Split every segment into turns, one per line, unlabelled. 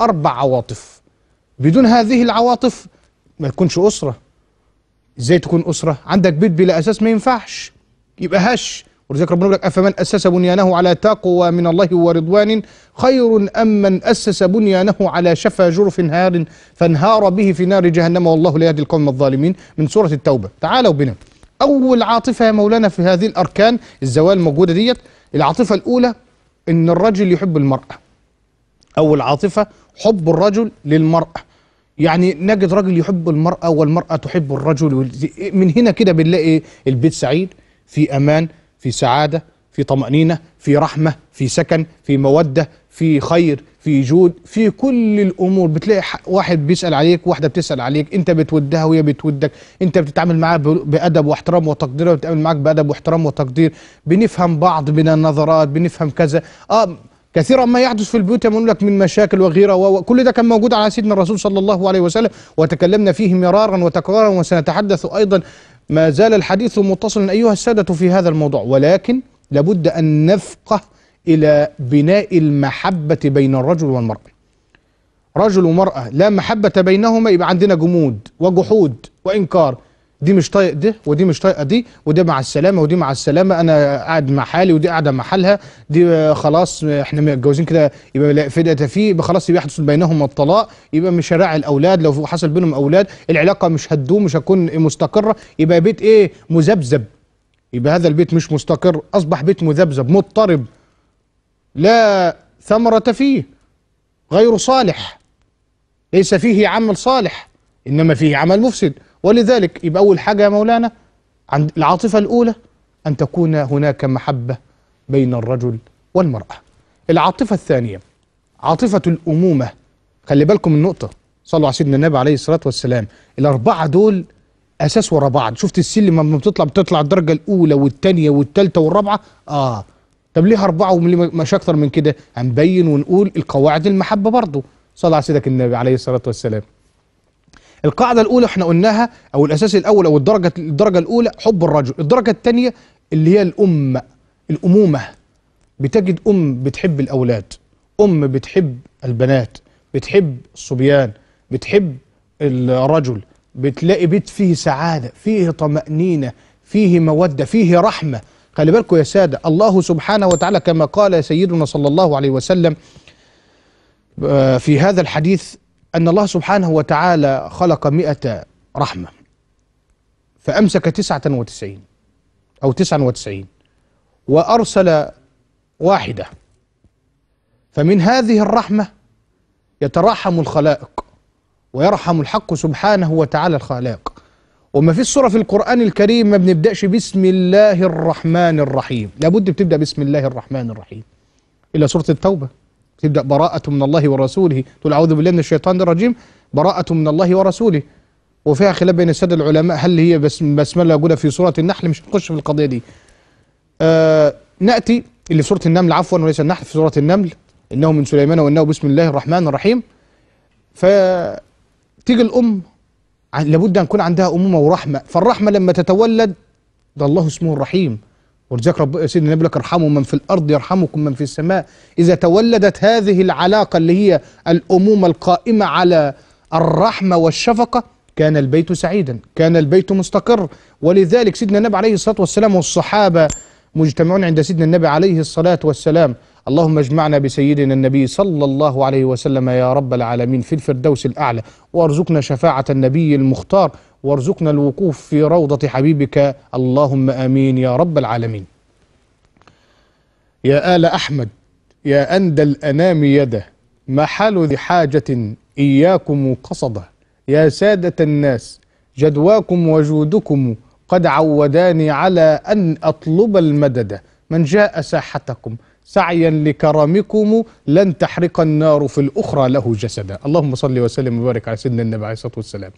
أربع عواطف بدون هذه العواطف ما تكونش أسرة إزاي تكون أسرة عندك بيت بلا أساس ما ينفعش يبقى هش ولذلك ربنا يقول لك أفمن أسس بنيانه على تقوى من الله ورضوان خير أم من أسس بنيانه على شفا جرف هار فانهار به في نار جهنم والله لا يهدي القوم الظالمين من سورة التوبة تعالوا بنا أول عاطفة يا مولانا في هذه الأركان الزوال موجودة ديت العاطفة الأولى إن الرجل يحب المرأة أو العاطفة حب الرجل للمرأة يعني نجد رجل يحب المرأة والمرأة تحب الرجل من هنا كده بنلاقي البيت سعيد في أمان في سعادة في طمأنينة في رحمة في سكن في مودة في خير في جود في كل الأمور بتلاقي واحد بيسأل عليك واحدة بتسأل عليك أنت بتودها وهي بتودك أنت بتتعامل معاها بأدب واحترام وتقدير بتتعامل معاك بأدب واحترام وتقدير بنفهم بعض من النظرات بنفهم كذا آه كثيرا ما يحدث في البيوت يقول لك من مشاكل وغيره وكل ده كان موجود على سيدنا الرسول صلى الله عليه وسلم وتكلمنا فيه مرارا وتكرارا وسنتحدث أيضا ما زال الحديث متصلا أيها السادة في هذا الموضوع ولكن لابد أن نفقه إلى بناء المحبة بين الرجل والمرأة رجل ومرأة لا محبة بينهما يبقى عندنا جمود وجحود وإنكار دي مش طايق ده ودي مش طايقه دي ودي مع السلامه ودي مع السلامه انا قاعد مع حالي ودي قاعده مع حالها دي خلاص احنا متجوزين كده يبقى فداء فيه يبقى خلاص يبقى يحصل بينهما الطلاق يبقى مش هراعي الاولاد لو حصل بينهم اولاد العلاقه مش هتدوم مش هتكون مستقره يبقى بيت ايه مذبذب يبقى هذا البيت مش مستقر اصبح بيت مذبذب مضطرب لا ثمره فيه غير صالح ليس فيه عمل صالح انما فيه عمل مفسد ولذلك يبقى أول حاجة يا مولانا عند العاطفة الأولى أن تكون هناك محبة بين الرجل والمرأة العاطفة الثانية عاطفة الأمومة خلي بالكم النقطة صلوا على سيدنا النبي عليه الصلاة والسلام الأربعة دول أساس ورا بعض شفت السلم لما بتطلع بتطلع الدرجة الأولى والثانية والثالثة والرابعة آه طب ليه أربعة ومش أكتر من كده هنبين ونقول القواعد المحبة برضه صلى على سيدك النبي عليه الصلاة والسلام القاعده الاولى احنا قلناها او الاساس الاول او الدرجه الدرجه الاولى حب الرجل الدرجه الثانيه اللي هي الام الامومه بتجد ام بتحب الاولاد ام بتحب البنات بتحب الصبيان بتحب الرجل بتلاقي بيت فيه سعاده فيه طمانينه فيه موده فيه رحمه خلي بالكم يا ساده الله سبحانه وتعالى كما قال سيدنا صلى الله عليه وسلم آه، في هذا الحديث أن الله سبحانه وتعالى خلق مئة رحمة فأمسك تسعة وتسعين أو تسعة وتسعين وأرسل واحدة فمن هذه الرحمة يترحم الخلائق ويرحم الحق سبحانه وتعالى الخلائق وما في السورة في القرآن الكريم ما بنبدأش بسم الله الرحمن الرحيم لابد بتبدأ بسم الله الرحمن الرحيم إلى سورة التوبة تبدأ براءة من الله ورسوله تقول أعوذ بالله من الشيطان الرجيم براءة من الله ورسوله وفيها خلاف بين السادة العلماء هل هي بس بسملة أقولها في سورة النحل مش هنخش في القضية دي آه نأتي اللي في سورة النمل عفوا وليس النحل في سورة النمل إنه من سليمان وإنه بسم الله الرحمن الرحيم فتيجي الأم لابد أن يكون عندها أمومة ورحمة فالرحمة لما تتولد ده الله اسمه الرحيم ورزاق رب سيدنا النبي لك ارحموا من في الارض يرحمكم من في السماء اذا تولدت هذه العلاقه اللي هي الامومه القائمه على الرحمه والشفقه كان البيت سعيدا كان البيت مستقر ولذلك سيدنا النبي عليه الصلاه والسلام والصحابه مجتمعون عند سيدنا النبي عليه الصلاه والسلام اللهم اجمعنا بسيدنا النبي صلى الله عليه وسلم يا رب العالمين في الفردوس الأعلى وارزقنا شفاعة النبي المختار وارزقنا الوقوف في روضة حبيبك اللهم آمين يا رب العالمين يا آل أحمد يا أندى الأنام يده ما حال ذي حاجة إياكم قصده يا سادة الناس جدواكم وجودكم قد عوداني على أن أطلب المدد من جاء ساحتكم سعيا لكرمكم لن تحرق النار في الأخرى له جسدا اللهم صل وسلم وبارك على سيدنا النبي عليه الصلاة والسلام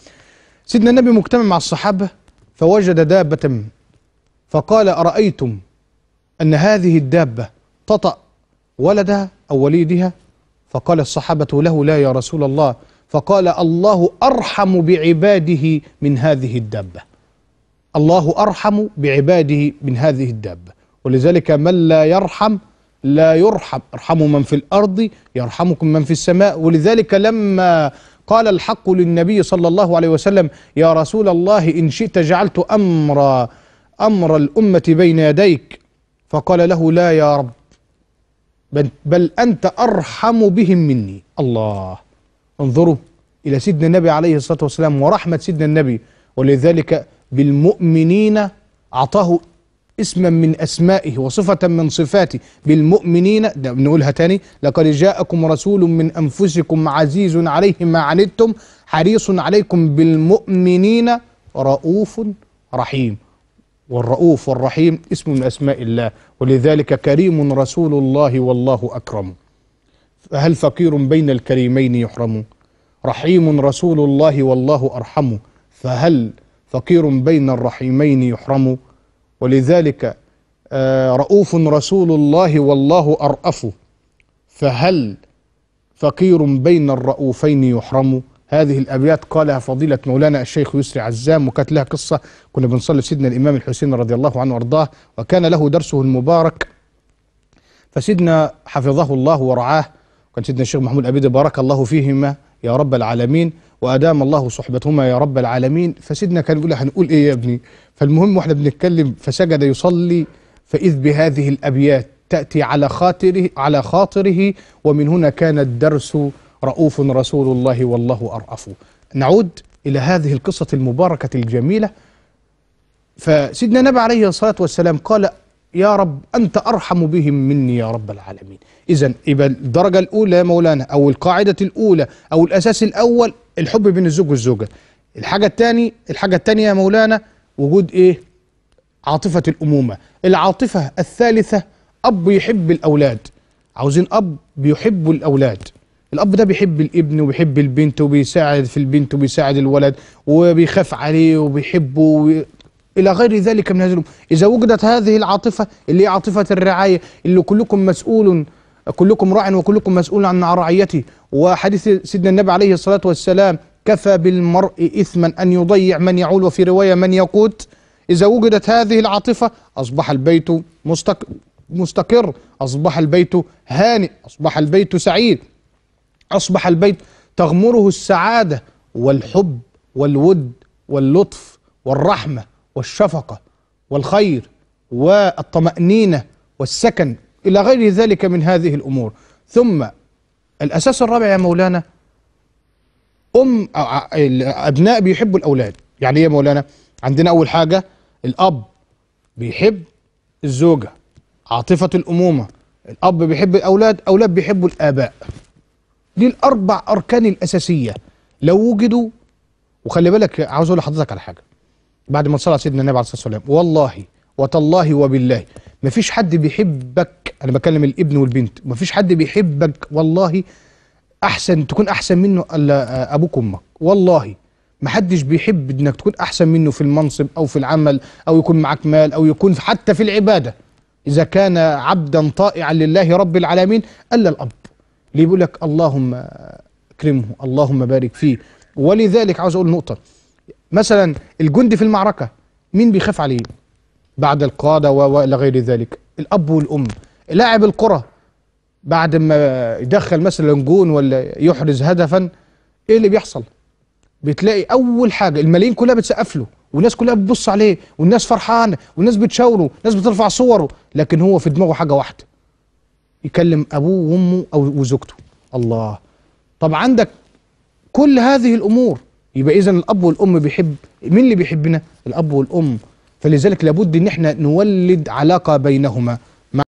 سيدنا النبي مجتمع مع الصحابة فوجد دابة فقال أرأيتم أن هذه الدابة تطأ ولدها أو وليدها فقال الصحابة له لا يا رسول الله فقال الله أرحم بعباده من هذه الدابة الله أرحم بعباده من هذه الدابة ولذلك من لا يرحم لا يرحم ارحموا من في الأرض يرحمكم من في السماء ولذلك لما قال الحق للنبي صلى الله عليه وسلم يا رسول الله إن شئت جعلت أمر أمر الأمة بين يديك فقال له لا يا رب بل, بل أنت أرحم بهم مني الله انظروا إلى سيدنا النبي عليه الصلاة والسلام ورحمة سيدنا النبي ولذلك بالمؤمنين أعطاه اسما من اسمائه وصفه من صفاته بالمؤمنين ده بنقولها تاني لقد جاءكم رسول من انفسكم عزيز عليه ما عنتم حريص عليكم بالمؤمنين رؤوف رحيم والرؤوف والرحيم اسم من اسماء الله ولذلك كريم رسول الله والله اكرم فهل فقير بين الكريمين يحرم رحيم رسول الله والله ارحم فهل فقير بين الرحيمين يحرم ولذلك آه، رؤوف رسول الله والله أرأف فهل فقير بين الرؤوفين يحرم هذه الأبيات قالها فضيلة مولانا الشيخ يسري عزام وكانت لها قصة كنا بنصلي سيدنا الإمام الحسين رضي الله عنه وأرضاه وكان له درسه المبارك فسيدنا حفظه الله ورعاه وكان سيدنا الشيخ محمود أبيد بارك الله فيهما يا رب العالمين وادام الله صحبتهما يا رب العالمين فسيدنا كان يقول هنقول ايه يا ابني فالمهم واحنا بنتكلم فسجد يصلي فاذ بهذه الابيات تاتي على خاطره على خاطره ومن هنا كان الدرس رؤوف رسول الله والله ارأف نعود الى هذه القصه المباركه الجميله فسيدنا النبي عليه الصلاه والسلام قال يا رب أنت أرحم بهم مني يا رب العالمين إذا يبقى الدرجة الأولى يا مولانا أو القاعدة الأولى أو الأساس الأول الحب بين الزوج والزوجه الحاجه الثاني الحاجه الثانيه يا مولانا وجود ايه عاطفه الامومه العاطفه الثالثه اب يحب الاولاد عاوزين اب بيحب الاولاد الاب ده بيحب الابن وبيحب البنت وبيساعد في البنت وبيساعد الولد وبيخاف عليه وبيحبه وبي... الى غير ذلك من هذه اذا وجدت هذه العاطفه اللي هي عاطفه الرعايه اللي كلكم مسؤول كلكم راع وكلكم مسؤول عن رعيته وحديث سيدنا النبي عليه الصلاة والسلام كفى بالمرء إثما أن يضيع من يعول وفي رواية من يقوت إذا وجدت هذه العاطفة أصبح البيت مستقر, مستقر أصبح البيت هانئ أصبح البيت سعيد أصبح البيت تغمره السعادة والحب والود واللطف والرحمة والشفقة والخير والطمأنينة والسكن إلى غير ذلك من هذه الأمور ثم الأساس الرابع يا مولانا أم الأبناء بيحبوا الأولاد يعني إيه يا مولانا عندنا أول حاجة الأب بيحب الزوجة عاطفة الأمومة الأب بيحب الأولاد أولاد بيحبوا الآباء دي الأربع أركان الأساسية لو وجدوا وخلي بالك عاوز أقول لحضرتك على حاجة بعد ما صلى سيدنا النبي عليه الصلاة والسلام والله وتالله وبالله مفيش حد بيحبك انا بكلم الابن والبنت مفيش حد بيحبك والله احسن تكون احسن منه الا ابوك وامك والله محدش بيحب انك تكون احسن منه في المنصب او في العمل او يكون معاك مال او يكون حتى في العباده اذا كان عبدا طائعا لله رب العالمين الا الاب ليه بيقول لك اللهم اكرمه اللهم بارك فيه ولذلك عاوز اقول نقطه مثلا الجندي في المعركه مين بيخاف عليه بعد القاده والى غير ذلك الاب والام لاعب الكره بعد ما يدخل مثلا جون ولا يحرز هدفا ايه اللي بيحصل بتلاقي اول حاجه الملايين كلها بتسقف له والناس كلها بتبص عليه والناس فرحانه والناس بتشاوره والناس بترفع صوره لكن هو في دماغه حاجه واحده يكلم ابوه وامه او وزوجته الله طب عندك كل هذه الامور يبقى اذا الاب والام بيحب مين اللي بيحبنا الاب والام فلذلك لابد ان احنا نولد علاقه بينهما